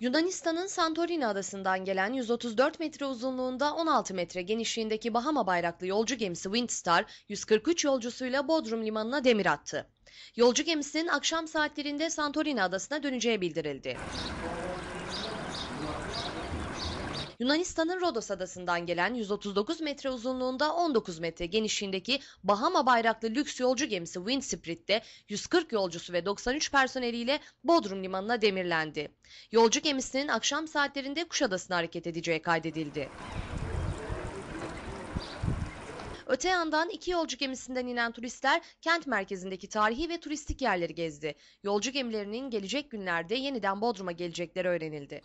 Yunanistan'ın Santorini adasından gelen 134 metre uzunluğunda 16 metre genişliğindeki Bahama bayraklı yolcu gemisi Windstar 143 yolcusuyla Bodrum limanına demir attı. Yolcu gemisinin akşam saatlerinde Santorini adasına döneceği bildirildi. Yunanistan'ın Rodos adasından gelen 139 metre uzunluğunda 19 metre genişliğindeki Bahama bayraklı lüks yolcu gemisi Windspirit'te 140 yolcusu ve 93 personeliyle Bodrum limanına demirlendi. Yolcu gemisinin akşam saatlerinde Kuşadası'na hareket edeceği kaydedildi. Öte yandan iki yolcu gemisinden inen turistler kent merkezindeki tarihi ve turistik yerleri gezdi. Yolcu gemilerinin gelecek günlerde yeniden Bodrum'a gelecekleri öğrenildi.